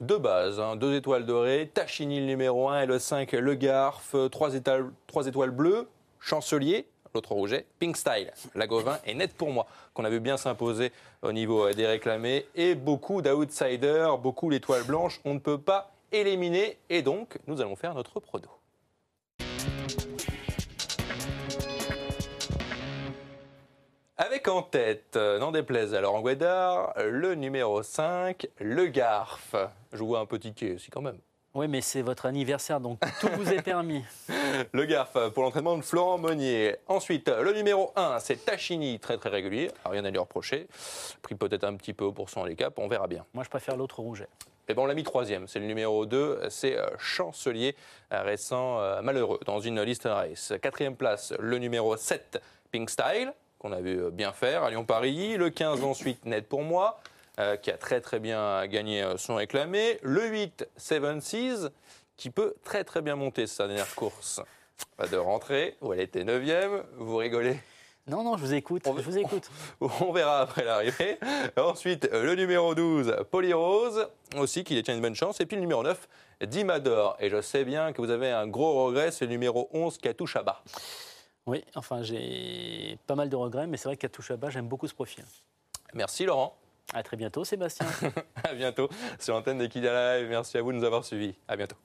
De base, hein. deux étoiles dorées, Tachini numéro 1, et LE5 Le Garf, euh, trois étoiles, trois étoiles bleues, Chancelier, l'autre rouge Pink Style. La est net pour moi, qu'on a vu bien s'imposer au niveau euh, des réclamés, et beaucoup d'outsiders, beaucoup d'étoiles blanches, on ne peut pas éliminer, et donc nous allons faire notre prodo. Avec en tête, euh, n'en déplaise à Laurent Guédard, le numéro 5, le Garf. Je vois un petit quai aussi quand même. Oui, mais c'est votre anniversaire, donc tout vous est permis. le Garf euh, pour l'entraînement de Florent Monnier. Ensuite, euh, le numéro 1, c'est Tachini, très très régulier. Ah, rien à lui reprocher. Pris peut-être un petit peu pour son les on verra bien. Moi, je préfère l'autre Rouget. et bon on l'a mis troisième, c'est le numéro 2, c'est Chancelier, récent malheureux dans une list race. Quatrième place, le numéro 7, Pink Style. On a vu euh, bien faire à Lyon-Paris. Le 15 ensuite, net pour moi, euh, qui a très très bien gagné euh, son réclamé. Le 8, 7 Seas, qui peut très très bien monter sa dernière course Pas de rentrée, où elle était 9 Vous rigolez non, non, je vous écoute. On, je vous écoute. On, verra après l'arrivée. Ensuite, le numéro 12, Polyrose, aussi qui détient une bonne chance. Et puis le numéro 9, Dimador. Et je sais bien que vous avez un gros regret, c'est le numéro 11, Katou Chabat. Oui, enfin, j'ai pas mal de regrets, mais c'est vrai qu'à bas, j'aime beaucoup ce profil. Merci Laurent. À très bientôt, Sébastien. à bientôt sur l'antenne d'Equidia Live. Merci à vous de nous avoir suivis. À bientôt.